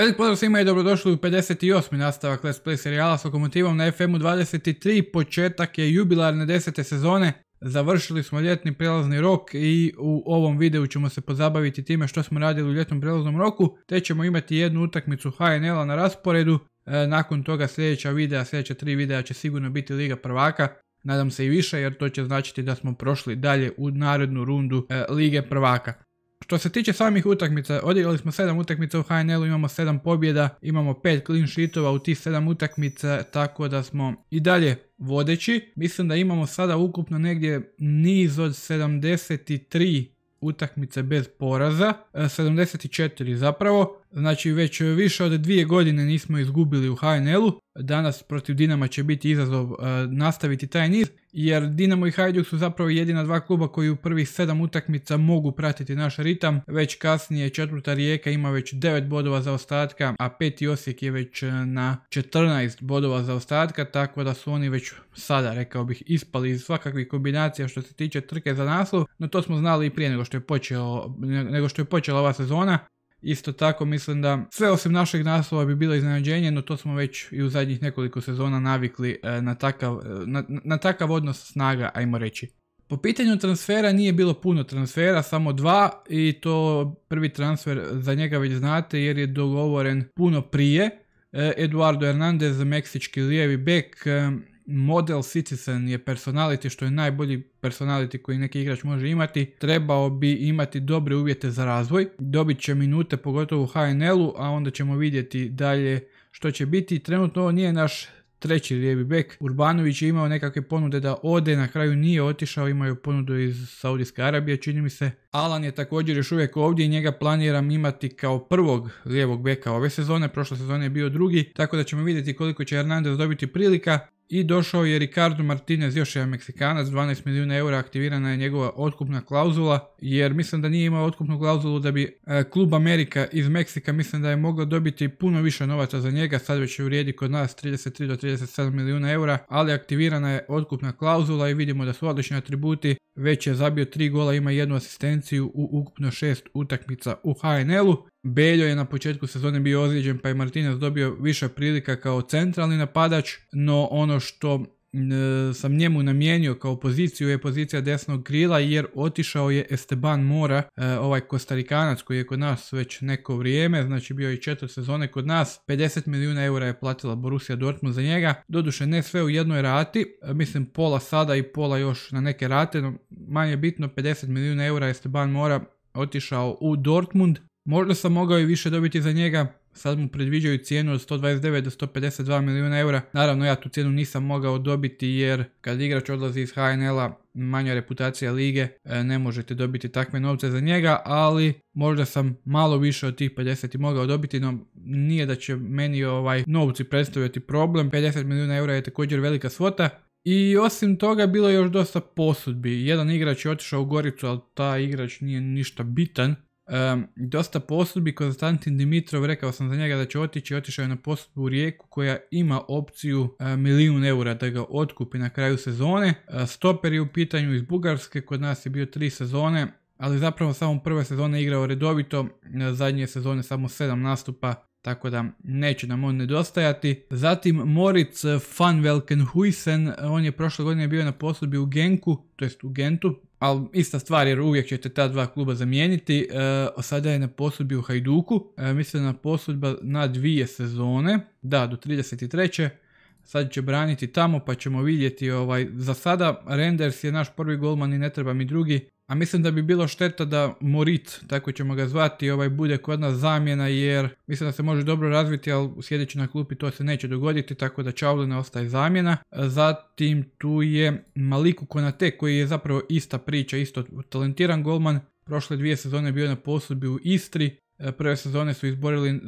Velik pozdrav svima i dobrodošli u 58. nastavak Let's Play serijala s lokomotivom na FM-u 23. Početak je jubilarne desete sezone. Završili smo ljetni prelazni rok i u ovom videu ćemo se pozabaviti time što smo radili u ljetnom prelaznom roku, te ćemo imati jednu utakmicu HNL-a na rasporedu. E, nakon toga sljedeća videa, sljedeća tri videa će sigurno biti Liga prvaka. Nadam se i više jer to će značiti da smo prošli dalje u narednu rundu e, Lige prvaka. Što se tiče samih utakmica, odigrali smo 7 utakmica u HNL-u, imamo 7 pobjeda, imamo 5 clean sheetova u tih 7 utakmica, tako da smo i dalje vodeći. Mislim da imamo sada ukupno negdje niz od 73 utakmice bez poraza, 74 e, zapravo. Znači već e, više od dvije godine nismo izgubili u HNL-u. Danas protiv Dinama će biti izazov e, nastaviti taj niz. Jer Dinamo i Hajduk su zapravo jedina dva kluba koji u prvih sedam utakmica mogu pratiti naš ritam. Već kasnije četvrta rijeka ima već 9 bodova za ostatka, a peti Osijek je već e, na 14 bodova za ostatka. Tako da su oni već sada, rekao bih, ispali iz svakakvih kombinacija što se tiče trke za naslov. No to smo znali i prije nego što je počela ova sezona. Isto tako mislim da sve osim našeg naslova bi bilo iznenađenje, no to smo već i u zadnjih nekoliko sezona navikli e, na takav, e, na, takav odnos snaga, ajmo reći. Po pitanju transfera nije bilo puno transfera, samo dva i to prvi transfer za njega već znate jer je dogovoren puno prije. E, Eduardo Hernandez, meksički lijevi bek, model Citizen je personality što je najbolji personality koji neki igrač može imati. Trebao bi imati dobre uvjete za razvoj. Dobit će minute pogotovo u HNL-u, a onda ćemo vidjeti dalje što će biti. Trenutno ovo nije naš treći lijevi bek. Urbanović je imao nekakve ponude da ode, na kraju nije otišao, imaju ponudu iz Saudijske Arabije, čini mi se. Alan je također još uvijek ovdje i njega planiram imati kao prvog lijevog beka ove sezone, prošle sezone je bio drugi, tako da ćemo vidjeti koliko će Hernandez dobiti prilika. I došao je Ricardo Martinez, još jedan Meksikanac, 12 milijuna eura aktivirana je njegova otkupna klauzula, jer mislim da nije imao otkupnu klauzulu da bi e, klub Amerika iz Meksika mislim da je mogla dobiti puno više novaca za njega, sad već je vrijedi kod nas 33 do 37 milijuna eura, ali aktivirana je otkupna klauzula i vidimo da su odlični atributi, već je zabio 3 gola, ima jednu asistenciju u ukupno 6 utakmica u HNL-u. Beljo je na početku sezone bio ozlijeđen pa je Martinez dobio više prilika kao centralni napadač, no ono što sam njemu namijenio kao poziciju je pozicija desnog krila jer otišao je Esteban Mora, e, ovaj kostarikanac koji je kod nas već neko vrijeme, znači bio je četiri sezone kod nas, 50 milijuna eura je platila Borussia Dortmund za njega, doduše ne sve u jednoj rati, e, mislim pola sada i pola još na neke rate, no manje bitno 50 milijuna eura Esteban Mora otišao u Dortmund Možda sam mogao i više dobiti za njega, sad mu predviđaju cijenu od 129 do 152 milijuna eura. Naravno ja tu cijenu nisam mogao dobiti jer kad igrač odlazi iz HNL-a, manja reputacija lige, e, ne možete dobiti takve novce za njega, ali možda sam malo više od tih 50 mogao dobiti, no nije da će meni ovaj novci predstavljati problem. 50 milijuna eura je također velika svota. I osim toga bilo je još dosta posudbi. Jedan igrač je otišao u Goricu, ali ta igrač nije ništa bitan dosta posudbi, Konstantin Dimitrov, rekao sam za njega da će otići, otišao je na posudbu u Rijeku koja ima opciju e, milijun eura da ga otkupi na kraju sezone. E, stoper je u pitanju iz Bugarske, kod nas je bio tri sezone, ali zapravo samo prve sezone igrao redovito, e, zadnje sezone samo sedam nastupa, tako da neće nam on nedostajati. Zatim Moritz van Velkenhuisen, on je prošle godine bio na posudbi u Genku, to jest u Gentu, ali ista stvar jer uvijek ćete ta dva kluba zamijeniti. E, sada je na posudbi u Hajduku, e, mislim na posudba na dvije sezone, da, do 33. Sad će braniti tamo pa ćemo vidjeti. Ovaj. Za sada Renders je naš prvi golman i ne treba mi drugi. A mislim da bi bilo šteta da Morit, tako ćemo ga zvati, ovaj bude kod nas zamjena jer mislim da se može dobro razviti, ali sjedeći na klupi to se neće dogoditi, tako da Čavlina ostaje zamjena. Zatim tu je Maliku Konate koji je zapravo ista priča, isto talentiran golman. Prošle dvije sezone bio na posudbi u Istri, e, prve sezone su izborili e,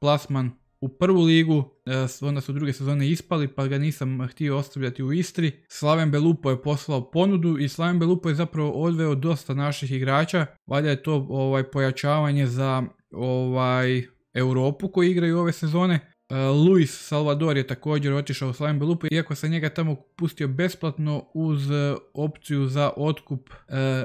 plasman u prvu ligu, e, onda su druge sezone ispali pa ga nisam htio ostavljati u Istri. Slaven Belupo je poslao ponudu i Slaven Belupo je zapravo odveo dosta naših igrača. Valjda je to ovaj pojačavanje za ovaj Europu koji igraju ove sezone. E, Luis Salvador je također otišao u Slaven Belupo, iako sam njega tamo pustio besplatno uz e, opciju za otkup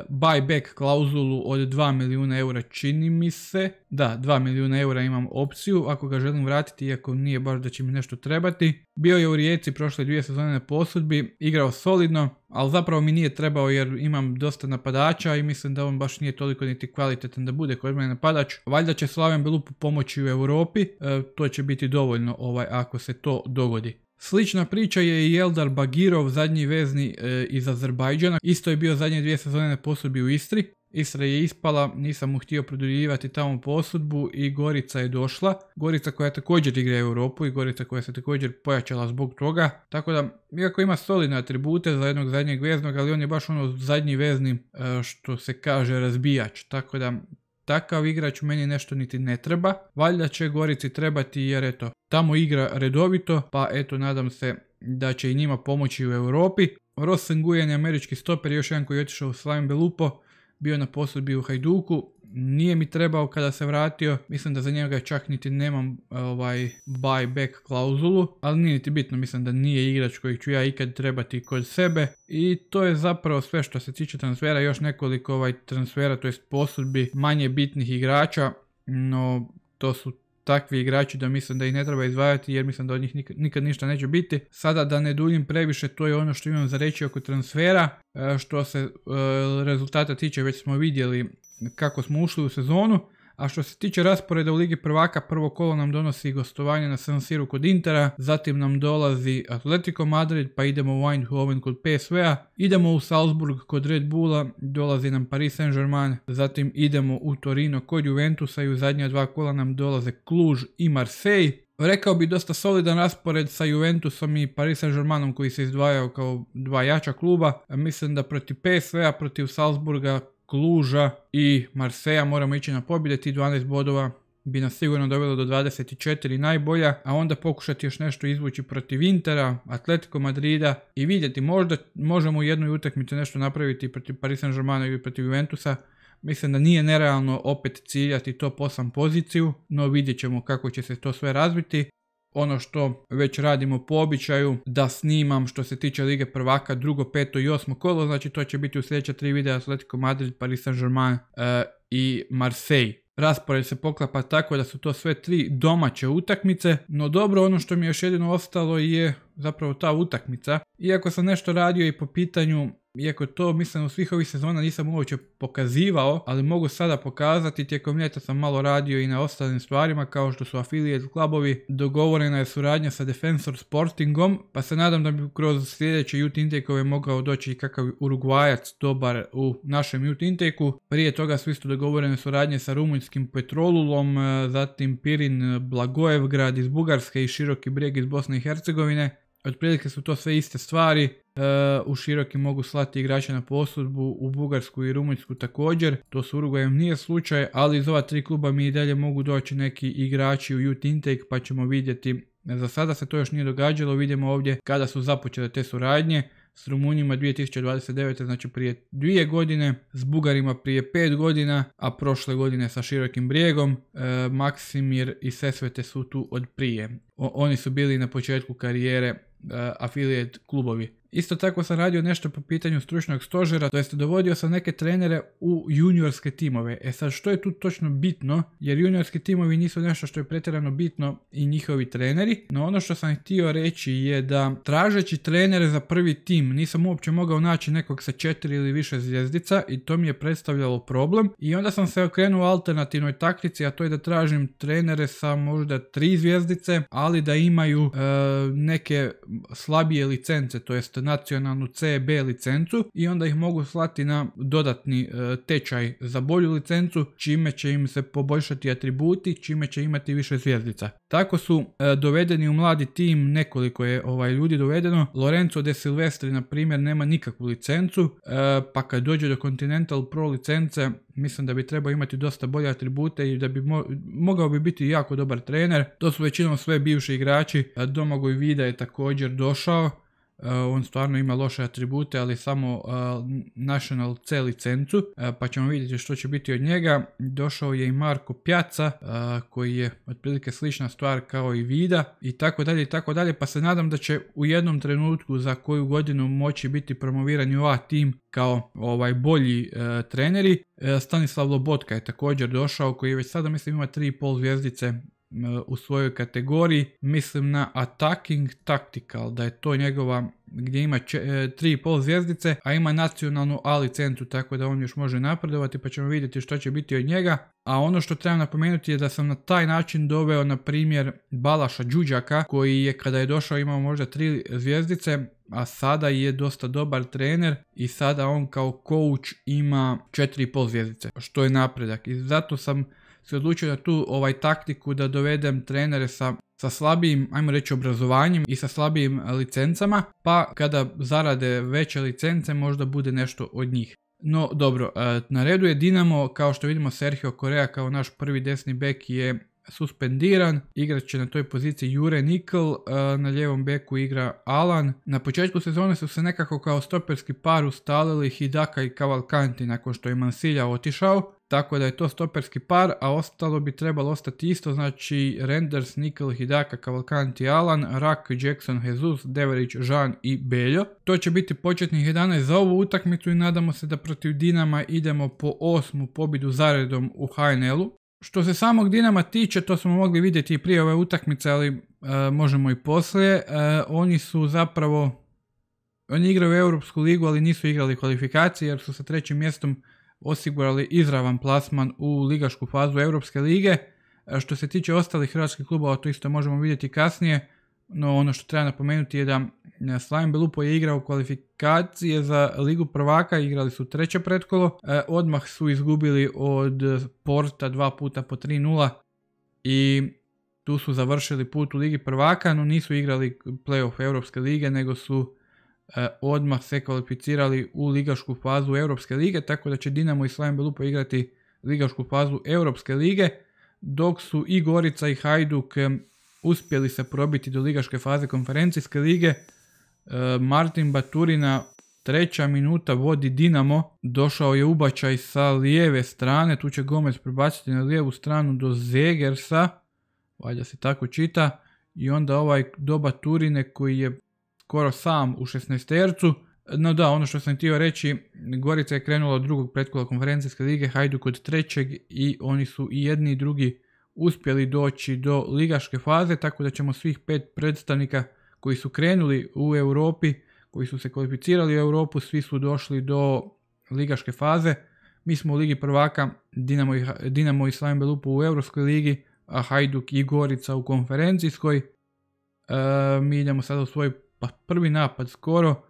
buyback klauzulu od 2 milijuna eura, čini mi se. Da, 2 milijuna eura imam opciju ako ga želim vratiti, iako nije baš da će mi nešto trebati. Bio je u Rijeci prošle dvije sezone na posudbi, igrao solidno, ali zapravo mi nije trebao jer imam dosta napadača i mislim da on baš nije toliko niti kvalitetan da bude kod mene napadač. Valjda će Slaven Belupu pomoći u Europi, e, to će biti dovoljno ovaj ako se to dogodi. Slična priča je i Eldar Bagirov, zadnji vezni e, iz Azerbajdžana. Isto je bio zadnje dvije sezone na posudbi u Istri. Isra je ispala, nisam mu htio produljivati tamo posudbu i Gorica je došla. Gorica koja također igra Europu i Gorica koja se također pojačala zbog toga. Tako da, iako ima solidne atribute za jednog zadnjeg veznog, ali on je baš ono zadnji vezni e, što se kaže razbijač. Tako da, takav igrač meni nešto niti ne treba. Valjda će Gorici trebati jer eto, tamo igra redovito, pa eto nadam se da će i njima pomoći u Europi. Ross je američki stoper, još jedan koji je otišao u Slavim Belupo bio na posudbi u Hajduku, nije mi trebao kada se vratio, mislim da za njega čak niti nemam ovaj buyback klauzulu, ali nije niti bitno, mislim da nije igrač koji ću ja ikad trebati kod sebe i to je zapravo sve što se tiče transfera, još nekoliko ovaj transfera, to jest posudbi manje bitnih igrača, no to su takvi igrači da mislim da ih ne treba izvajati jer mislim da od njih nikad, ništa neće biti. Sada da ne duljim previše, to je ono što imam za reći oko transfera. E, što se e, rezultata tiče, već smo vidjeli kako smo ušli u sezonu. A što se tiče rasporeda u Ligi prvaka, prvo kolo nam donosi gostovanje na San Siro kod Intera, zatim nam dolazi Atletico Madrid, pa idemo u Eindhoven kod PSV-a, idemo u Salzburg kod Red Bulla, dolazi nam Paris Saint-Germain, zatim idemo u Torino kod Juventusa i u zadnja dva kola nam dolaze Cluj i Marseille. Rekao bi dosta solidan raspored sa Juventusom i Paris Saint-Germainom koji se izdvajao kao dva jača kluba. Mislim da protiv PSV-a, protiv Salzburga, Kluža i Marseja moramo ići na pobjede. Ti 12 bodova bi nas sigurno dovelo do 24 najbolja, a onda pokušati još nešto izvući protiv Intera, Atletico Madrida i vidjeti možda možemo u jednoj utakmici nešto napraviti protiv Paris Saint-Germaina ili protiv Juventusa. Mislim da nije nerealno opet ciljati to po poziciju, no vidjet ćemo kako će se to sve razviti ono što već radimo po običaju da snimam što se tiče Lige prvaka drugo, peto i osmo kolo, znači to će biti u sljedeća tri videa Atletico Madrid, Paris Saint-Germain e, i Marseille. Raspored se poklapa tako da su to sve tri domaće utakmice, no dobro ono što mi je još jedino ostalo je zapravo ta utakmica. Iako sam nešto radio i po pitanju iako to, mislim, u svih ovih sezona nisam uopće pokazivao, ali mogu sada pokazati, tijekom ljeta sam malo radio i na ostalim stvarima, kao što su affiliate klubovi, dogovorena je suradnja sa Defensor Sportingom, pa se nadam da bi kroz sljedeće youth intake mogao doći kakav Urugvajac dobar u našem youth intake Prije toga su isto dogovorene suradnje sa rumunjskim Petrolulom, eh, zatim Pirin Blagojevgrad iz Bugarske i Široki brijeg iz Bosne i Hercegovine. Otprilike su to sve iste stvari. E, u široki mogu slati igrače na posudbu, u Bugarsku i Rumunjsku također. To s Urugajem nije slučaj, ali iz ova tri kluba mi i dalje mogu doći neki igrači u youth intake pa ćemo vidjeti. Za sada se to još nije događalo, vidimo ovdje kada su započele te suradnje s Rumunjima 2029. znači prije dvije godine, s Bugarima prije pet godina, a prošle godine sa Širokim brijegom, e, Maksimir i Sesvete su tu od prije. oni su bili na početku karijere E, affiliate klubovi Isto tako sam radio nešto po pitanju stručnog stožera, to jest dovodio sam neke trenere u juniorske timove. E sad, što je tu točno bitno? Jer juniorski timovi nisu nešto što je pretjerano bitno i njihovi treneri. No ono što sam htio reći je da tražeći trenere za prvi tim nisam uopće mogao naći nekog sa četiri ili više zvjezdica i to mi je predstavljalo problem. I onda sam se okrenuo alternativnoj taktici, a to je da tražim trenere sa možda tri zvjezdice, ali da imaju e, neke slabije licence, to jest nacionalnu CB licencu i onda ih mogu slati na dodatni e, tečaj za bolju licencu čime će im se poboljšati atributi, čime će imati više zvjezdica. Tako su e, dovedeni u mladi tim, nekoliko je ovaj ljudi dovedeno. Lorenzo de Silvestri na primjer nema nikakvu licencu, e, pa kad dođe do Continental Pro licence mislim da bi trebao imati dosta bolje atribute i da bi mogao bi biti jako dobar trener. To su većinom sve bivši igrači, Domagoj Vida je također došao E, on stvarno ima loše atribute, ali samo e, National C licencu, e, pa ćemo vidjeti što će biti od njega. Došao je i Marko Pjaca, koji je otprilike slična stvar kao i Vida i tako dalje i tako dalje, pa se nadam da će u jednom trenutku za koju godinu moći biti promoviran u A tim kao ovaj bolji treneri. Stanislav Lobotka je također došao koji je već sada mislim ima 3,5 zvjezdice u svojoj kategoriji, mislim na Attacking Tactical, da je to njegova gdje ima 3,5 e, zvjezdice, a ima nacionalnu A licencu, tako da on još može napredovati pa ćemo vidjeti što će biti od njega. A ono što trebam napomenuti je da sam na taj način doveo na primjer Balaša Đuđaka koji je kada je došao imao možda 3 zvjezdice, a sada je dosta dobar trener i sada on kao coach ima 4,5 zvjezdice, što je napredak. I zato sam se odlučio na tu ovaj taktiku da dovedem trenere sa, sa slabijim, ajmo reći, obrazovanjem i sa slabijim e, licencama, pa kada zarade veće licence možda bude nešto od njih. No dobro, e, na redu je Dinamo, kao što vidimo Sergio Korea kao naš prvi desni bek je suspendiran. Igrat će na toj poziciji Jure Nikl, e, na ljevom beku igra Alan. Na početku sezone su se nekako kao stoperski par ustalili Hidaka i Kavalkanti nakon što je Mansilja otišao. Tako da je to stoperski par, a ostalo bi trebalo ostati isto, znači Renders, Nikl, Hidaka, Cavalcanti, Alan, Rak, Jackson, Jesus, Deverić, Žan i Beljo. To će biti početnih 11 za ovu utakmicu i nadamo se da protiv Dinama idemo po osmu pobjedu zaredom u HNL-u. Što se samog Dinama tiče, to smo mogli vidjeti i prije ove utakmice, ali e, možemo i poslije. E, oni su zapravo, oni igraju u Europsku ligu, ali nisu igrali kvalifikacije jer su sa trećim mjestom osigurali izravan plasman u ligašku fazu Europske lige. E, što se tiče ostalih hrvatskih klubova, to isto možemo vidjeti kasnije no ono što treba napomenuti je da e, Slaven Belupo je igrao kvalifikacije za Ligu prvaka, igrali su treće pretkolo, e, odmah su izgubili od Porta dva puta po 3-0 i tu su završili put u Ligi prvaka, no nisu igrali playoff Europske lige, nego su e, odmah se kvalificirali u ligašku fazu Europske lige, tako da će Dinamo i Slaven Belupo igrati ligašku fazu Europske lige, dok su i Gorica i Hajduk uspjeli se probiti do ligaške faze konferencijske lige. E, Martin Baturina treća minuta vodi Dinamo, došao je ubačaj sa lijeve strane, tu će Gomez prebaciti na lijevu stranu do Zegersa, valjda se tako čita, i onda ovaj do Baturine koji je skoro sam u 16 tercu. No da, ono što sam htio reći, Gorica je krenula od drugog pretkola konferencijske lige, Hajduk kod trećeg i oni su i jedni i drugi uspjeli doći do ligaške faze, tako da ćemo svih pet predstavnika koji su krenuli u Europi, koji su se kvalificirali u Europu, svi su došli do ligaške faze. Mi smo u Ligi prvaka, Dinamo i, Dinamo i u Europskoj ligi, a Hajduk i Gorica u konferencijskoj. E, mi idemo sada u svoj pa prvi napad skoro.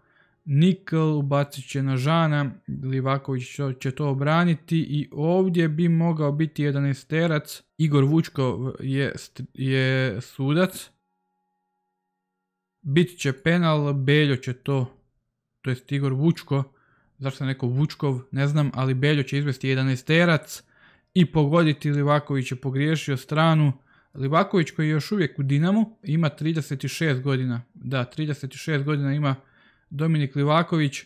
Nikl ubacit će na Žana, Livaković će to obraniti i ovdje bi mogao biti 11 terac. Igor Vučko je, je sudac. Bit će penal, Beljo će to, to jest Igor Vučko, zašto sam Vučkov, ne znam, ali Beljo će izvesti 11 terac i pogoditi Livaković je pogriješio stranu. Livaković koji je još uvijek u Dinamo. ima 36 godina, da 36 godina ima Dominik Livaković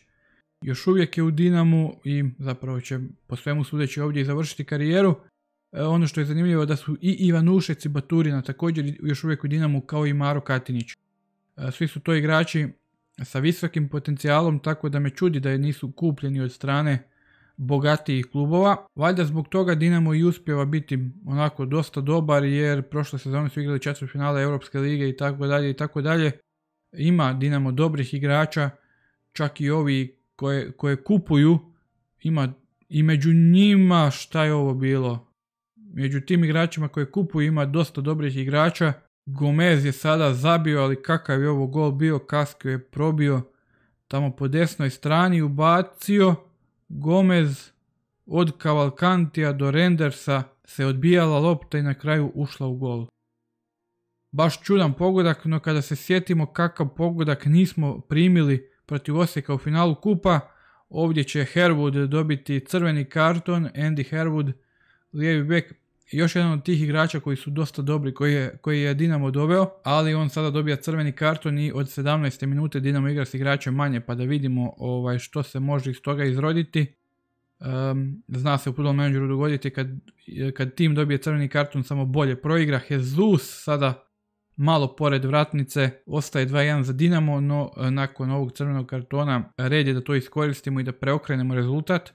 još uvijek je u Dinamu i zapravo će po svemu sudeći ovdje i završiti karijeru. E, ono što je zanimljivo je da su i Ivanušec i Baturina također još uvijek u Dinamu kao i Maro Katinić. E, svi su to igrači sa visokim potencijalom tako da me čudi da nisu kupljeni od strane bogatijih klubova. Valjda zbog toga Dinamo i uspjeva biti onako dosta dobar jer prošle sezone su igrali finale Europske lige i tako dalje i tako dalje ima Dinamo dobrih igrača, čak i ovi koje, koje kupuju, ima i među njima šta je ovo bilo. Među tim igračima koje kupuju ima dosta dobrih igrača. Gomez je sada zabio, ali kakav je ovo gol bio, Kaskio je probio tamo po desnoj strani, ubacio Gomez od Kavalkantija do Rendersa se odbijala lopta i na kraju ušla u gol baš čudan pogodak, no kada se sjetimo kakav pogodak nismo primili protiv Osijeka u finalu kupa, ovdje će Herwood dobiti crveni karton, Andy Herwood, lijevi bek, još jedan od tih igrača koji su dosta dobri, koji je, Dinamo doveo, ali on sada dobija crveni karton i od 17. minute Dinamo igra s igračem manje, pa da vidimo ovaj, što se može iz toga izroditi. zna se u Football Manageru dogoditi kad, kad tim dobije crveni karton samo bolje proigra. Jezus sada Malo pored vratnice ostaje 2-1 za Dinamo, no e, nakon ovog crvenog kartona red je da to iskoristimo i da preokrenemo rezultat.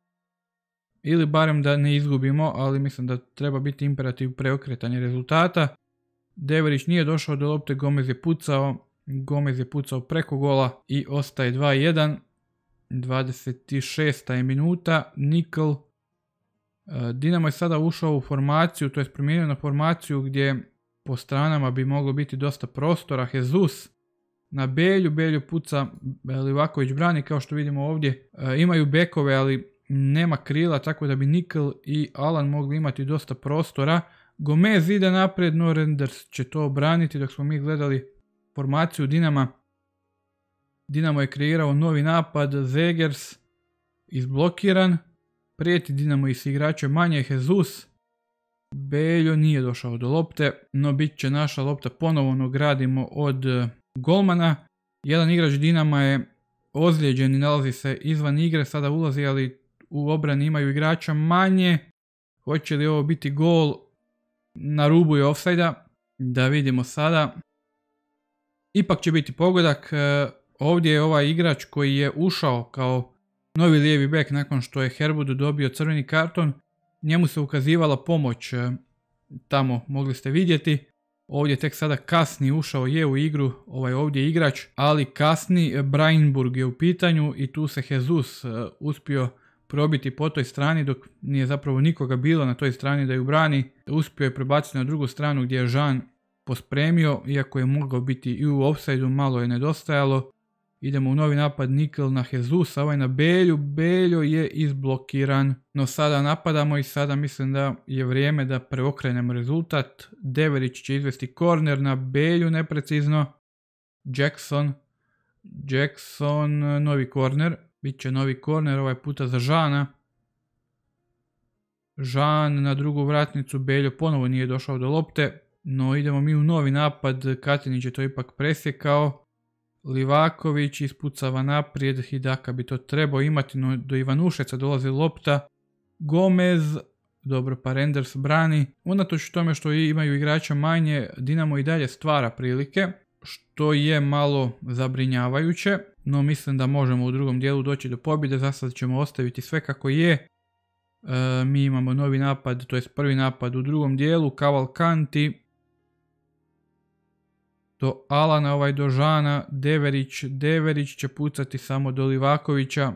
Ili barem da ne izgubimo, ali mislim da treba biti imperativ preokretanje rezultata. Deverić nije došao do lopte, Gomez je pucao. Gomez je pucao preko gola i ostaje 2-1. 26. je minuta. Nikl. E, Dinamo je sada ušao u formaciju, to je promijenio na formaciju gdje po stranama bi moglo biti dosta prostora. Jezus na Belju, Belju puca eh, Livaković brani kao što vidimo ovdje. Eh, imaju bekove ali nema krila tako da bi Nikl i Alan mogli imati dosta prostora. Gomez ide naprijed, no Renders će to obraniti dok smo mi gledali formaciju Dinama. Dinamo je kreirao novi napad, Zegers izblokiran, prijeti Dinamo i s igrače manje, Jezus. Beljo nije došao do lopte, no bit će naša lopta ponovno gradimo od e, golmana. Jedan igrač Dinama je ozlijeđen i nalazi se izvan igre, sada ulazi, ali u obrani imaju igrača manje. Hoće li ovo biti gol? Na rubu i offside-a. Da vidimo sada. Ipak će biti pogodak. E, ovdje je ovaj igrač koji je ušao kao novi lijevi bek nakon što je Herbudu dobio crveni karton njemu se ukazivala pomoć e, tamo mogli ste vidjeti. Ovdje tek sada kasni ušao je u igru ovaj ovdje igrač, ali kasni e, Brainburg je u pitanju i tu se Jesus e, uspio probiti po toj strani dok nije zapravo nikoga bilo na toj strani da ju brani. Uspio je prebaciti na drugu stranu gdje je Jean pospremio, iako je mogao biti i u offside malo je nedostajalo. Idemo u novi napad Nikl na Hezusa, ovaj na Belju. Beljo je izblokiran. No sada napadamo i sada mislim da je vrijeme da preokrenemo rezultat. Deverić će izvesti korner na Belju neprecizno. Jackson. Jackson, e, novi korner. Biće novi korner ovaj puta za Žana. Žan na drugu vratnicu, Beljo ponovo nije došao do lopte. No idemo mi u novi napad, Katinić je to ipak presjekao. Livaković ispucava naprijed, Hidaka bi to trebao imati, no do Ivanušeca dolazi lopta. Gomez, dobro pa Renders brani. Unatoč tome što imaju igrača manje, Dinamo i dalje stvara prilike, što je malo zabrinjavajuće. No mislim da možemo u drugom dijelu doći do pobjede, za sad ćemo ostaviti sve kako je. E, mi imamo novi napad, to prvi napad u drugom dijelu, Kavalkanti do Alana, ovaj do Žana, Deverić, Deverić će pucati samo do Livakovića.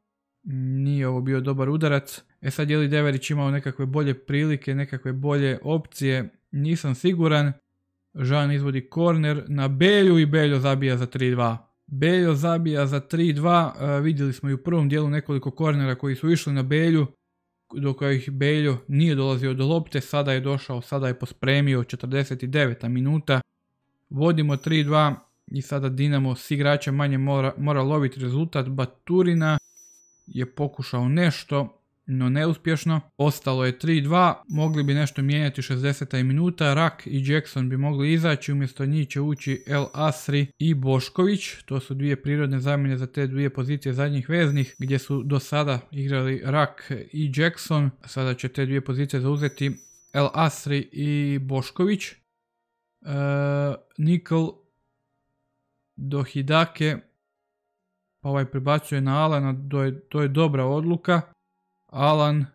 Nije ovo bio dobar udarac. E sad je li Deverić imao nekakve bolje prilike, nekakve bolje opcije, nisam siguran. Žan izvodi korner na Belju i Beljo zabija za 3-2. Beljo zabija za 3-2, e, vidjeli smo i u prvom dijelu nekoliko kornera koji su išli na Belju, do kojih Beljo nije dolazio do lopte, sada je došao, sada je pospremio 49. minuta Vodimo 3-2 i sada Dinamo s igrača manje mora, mora loviti rezultat. Baturina je pokušao nešto, no neuspješno. Ostalo je 3-2, mogli bi nešto mijenjati 60. minuta, Rak i Jackson bi mogli izaći, umjesto njih će ući El Asri i Bošković, to su dvije prirodne zamjene za te dvije pozicije zadnjih veznih, gdje su do sada igrali Rak i Jackson, sada će te dvije pozicije zauzeti El Asri i Bošković. E, Nikol Hidake, pa ovaj prebacuje na Alana, to je, to je dobra odluka. Alan,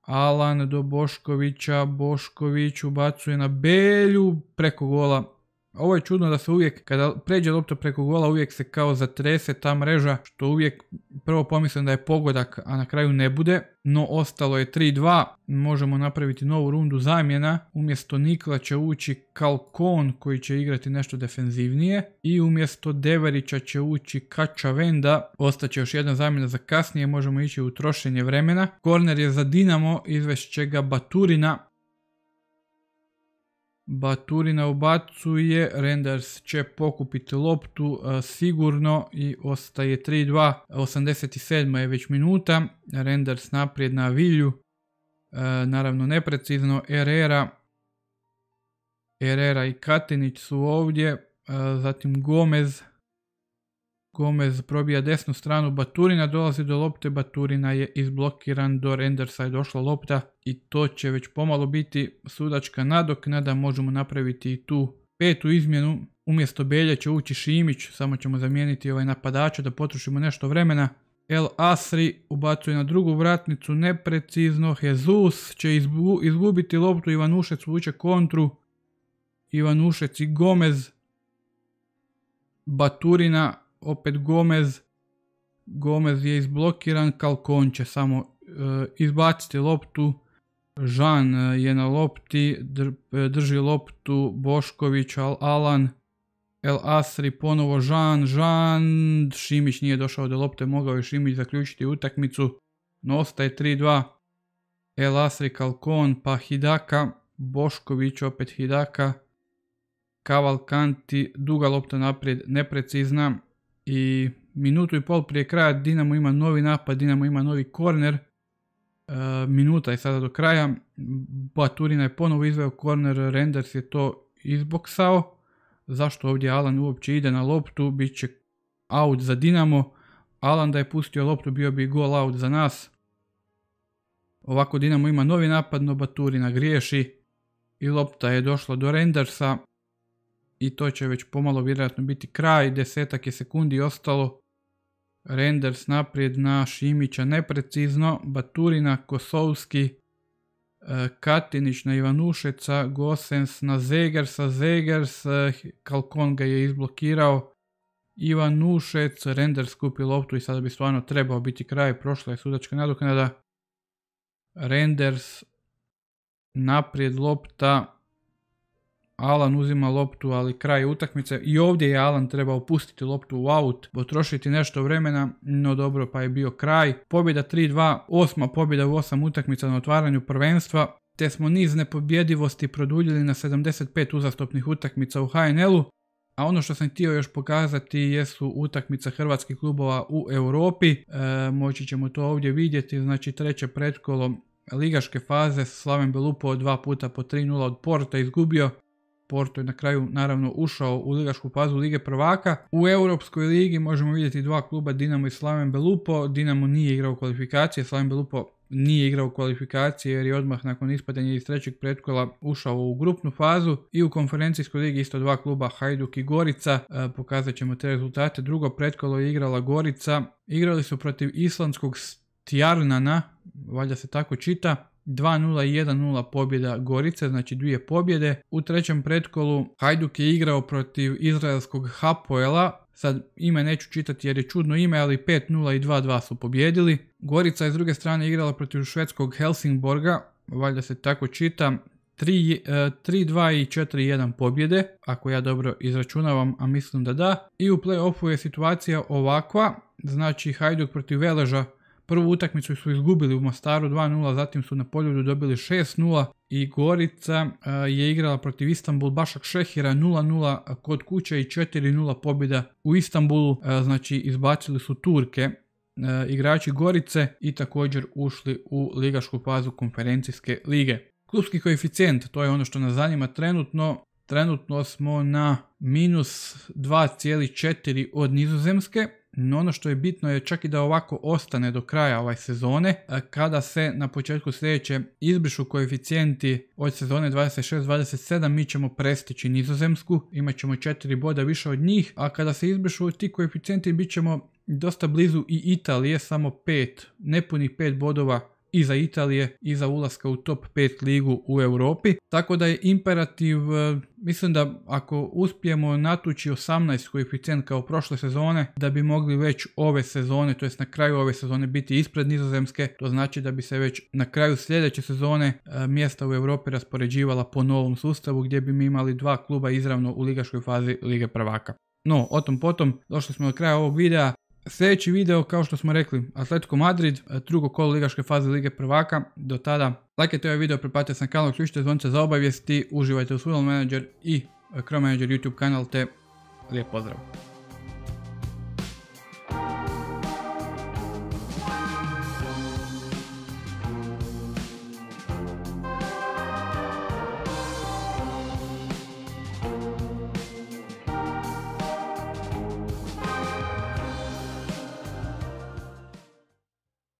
Alan do Boškovića, Bošković ubacuje na Belju, preko gola ovo je čudno da se uvijek, kada pređe lopta preko gola, uvijek se kao zatrese ta mreža, što uvijek prvo pomislim da je pogodak, a na kraju ne bude. No ostalo je 3-2, možemo napraviti novu rundu zamjena. Umjesto Nikla će ući Kalkon koji će igrati nešto defenzivnije i umjesto Deverića će ući Kačavenda. Ostaće još jedna zamjena za kasnije, možemo ići u trošenje vremena. Korner je za Dinamo, izvešće ga Baturina Baturina ubacuje, Renders će pokupiti loptu sigurno i ostaje 3-2, 87. je već minuta, Renders naprijed na Vilju, naravno neprecizno, Herrera, Herrera i Katinić su ovdje, zatim Gomez, Gomez probija desnu stranu Baturina, dolazi do lopte, Baturina je izblokiran, do Rendersa je došla lopta i to će već pomalo biti sudačka nadoknada, možemo napraviti i tu petu izmjenu. Umjesto Belja će ući Šimić, samo ćemo zamijeniti ovaj napadača da potrošimo nešto vremena. El Asri ubacuje na drugu vratnicu neprecizno, Jezus će izgubiti loptu, Ivanušec vuče kontru, Ivanušec i Gomez, Baturina opet Gomez. Gomez je izblokiran, Kalkon će samo eh, izbaciti loptu. Žan eh, je na lopti, eh, drži loptu Bošković, Alan, El Asri, ponovo Žan, Žan, Šimić nije došao do lopte, mogao je Šimić zaključiti utakmicu, no ostaje 3-2. El Asri, Kalkon, pa Hidaka, Bošković, opet Hidaka, Kavalkanti, duga lopta naprijed, neprecizna, i minutu i pol prije kraja Dinamo ima novi napad, Dinamo ima novi korner. E, minuta je sada do kraja. Baturina je ponovo izveo korner, Renders je to izboksao. Zašto ovdje Alan uopće ide na loptu, bit će out za Dinamo. Alan da je pustio loptu bio bi gol out za nas. Ovako Dinamo ima novi napad, no Baturina griješi i lopta je došla do Rendersa i to će već pomalo vjerojatno biti kraj, desetak je sekundi ostalo. Renders naprijed na Šimića neprecizno, Baturina, Kosovski, e, Katinić na Ivanušeca, Gosens na Zegersa, Zegers, e, Kalkon ga je izblokirao, Ivanušec, Renders kupi loptu i sada bi stvarno trebao biti kraj, prošla je sudačka nadoknada. Renders, naprijed lopta, Alan uzima loptu, ali kraj utakmice. I ovdje je Alan trebao pustiti loptu u aut, potrošiti nešto vremena, no dobro pa je bio kraj. Pobjeda 3-2, osma pobjeda u osam utakmica na otvaranju prvenstva, te smo niz nepobjedivosti produljili na 75 uzastopnih utakmica u HNL-u. A ono što sam htio još pokazati jesu utakmice hrvatskih klubova u Europi. E, moći ćemo to ovdje vidjeti, znači treće pretkolo ligaške faze Slaven Belupo dva puta po 3-0 od Porta izgubio Porto je na kraju naravno ušao u ligašku fazu Lige prvaka. U Europskoj ligi možemo vidjeti dva kluba Dinamo i Slaven Belupo. Dinamo nije igrao kvalifikacije, Slaven Belupo nije igrao kvalifikacije jer je odmah nakon ispadanja iz trećeg pretkola ušao u grupnu fazu i u konferencijskoj ligi isto dva kluba Hajduk i Gorica. E, pokazat ćemo te rezultate. Drugo pretkolo je igrala Gorica. Igrali su protiv islandskog Stjarnana, valjda se tako čita. 2-0-1-0 pobjeda Gorice, znači dvije pobjede. U trećem pretkolu Hajduk je igrao protiv izraelskog Hapoela, sad ime neću čitati jer je čudno ime, ali 5-0 i 2-2 su pobjedili. Gorica je s druge strane igrala protiv švedskog Helsingborga, valjda se tako čita, 3-2 e, i 4-1 pobjede, ako ja dobro izračunavam, a mislim da da. I u play-offu je situacija ovakva, znači Hajduk protiv Veleža Prvu utakmicu su izgubili u Mostaru 2-0, zatim su na Poljudu dobili 6-0 i Gorica e, je igrala protiv Istanbul Bašak Šehira 0-0 kod kuće i 4-0 pobjeda u Istanbulu, e, znači izbacili su Turke e, igrači Gorice i također ušli u ligašku fazu konferencijske lige. Klubski koeficijent, to je ono što nas zanima trenutno, trenutno smo na minus 2,4 od nizozemske, no ono što je bitno je čak i da ovako ostane do kraja ovaj sezone, e, kada se na početku sljedeće izbrišu koeficijenti od sezone 26-27, mi ćemo prestići nizozemsku, imat ćemo 4 boda više od njih, a kada se izbrišu ti koeficijenti bit ćemo dosta blizu i Italije, samo 5, nepunih 5 bodova iza Italije, iza ulaska u top 5 ligu u Europi. Tako da je imperativ, e, mislim da ako uspijemo natući 18 koeficijent kao prošle sezone, da bi mogli već ove sezone, to jest na kraju ove sezone biti ispred nizozemske, to znači da bi se već na kraju sljedeće sezone e, mjesta u Europi raspoređivala po novom sustavu gdje bi mi imali dva kluba izravno u ligaškoj fazi Lige prvaka. No, o tom potom, došli smo do kraja ovog videa. Sljedeći video, kao što smo rekli, Atletico Madrid, e, drugo kolo ligaške faze Lige prvaka. Do tada, lajkajte ovaj video, se sam kanal, ključite zvonce za obavijesti, uživajte u Football Manager i e, Chrome Manager YouTube kanal, te lijep pozdrav.